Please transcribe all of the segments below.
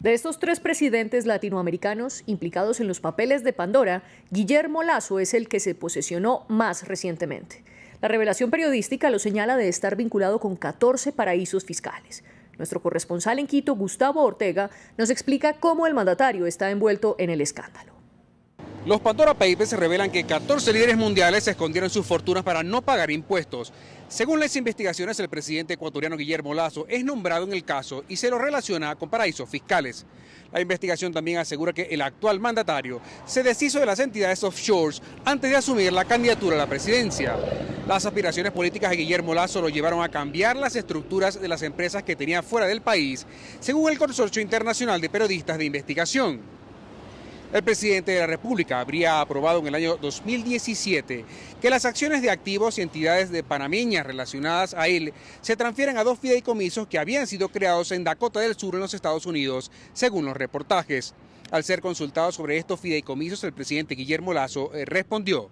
De estos tres presidentes latinoamericanos implicados en los papeles de Pandora, Guillermo Lazo es el que se posesionó más recientemente. La revelación periodística lo señala de estar vinculado con 14 paraísos fiscales. Nuestro corresponsal en Quito, Gustavo Ortega, nos explica cómo el mandatario está envuelto en el escándalo. Los Pandora Papers revelan que 14 líderes mundiales escondieron sus fortunas para no pagar impuestos. Según las investigaciones, el presidente ecuatoriano Guillermo Lazo es nombrado en el caso y se lo relaciona con paraísos fiscales. La investigación también asegura que el actual mandatario se deshizo de las entidades offshores antes de asumir la candidatura a la presidencia. Las aspiraciones políticas de Guillermo Lazo lo llevaron a cambiar las estructuras de las empresas que tenía fuera del país, según el Consorcio Internacional de Periodistas de Investigación. El presidente de la República habría aprobado en el año 2017 que las acciones de activos y entidades de panameñas relacionadas a él se transfieran a dos fideicomisos que habían sido creados en Dakota del Sur en los Estados Unidos, según los reportajes. Al ser consultado sobre estos fideicomisos, el presidente Guillermo Lazo eh, respondió.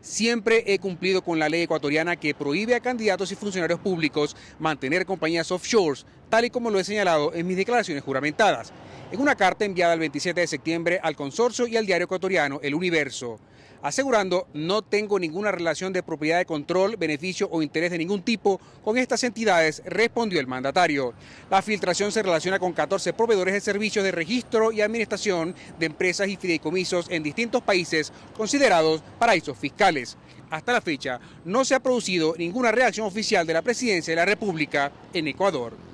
Siempre he cumplido con la ley ecuatoriana que prohíbe a candidatos y funcionarios públicos mantener compañías offshores, tal y como lo he señalado en mis declaraciones juramentadas en una carta enviada el 27 de septiembre al consorcio y al diario ecuatoriano El Universo, asegurando no tengo ninguna relación de propiedad de control, beneficio o interés de ningún tipo con estas entidades, respondió el mandatario. La filtración se relaciona con 14 proveedores de servicios de registro y administración de empresas y fideicomisos en distintos países considerados paraísos fiscales. Hasta la fecha no se ha producido ninguna reacción oficial de la Presidencia de la República en Ecuador.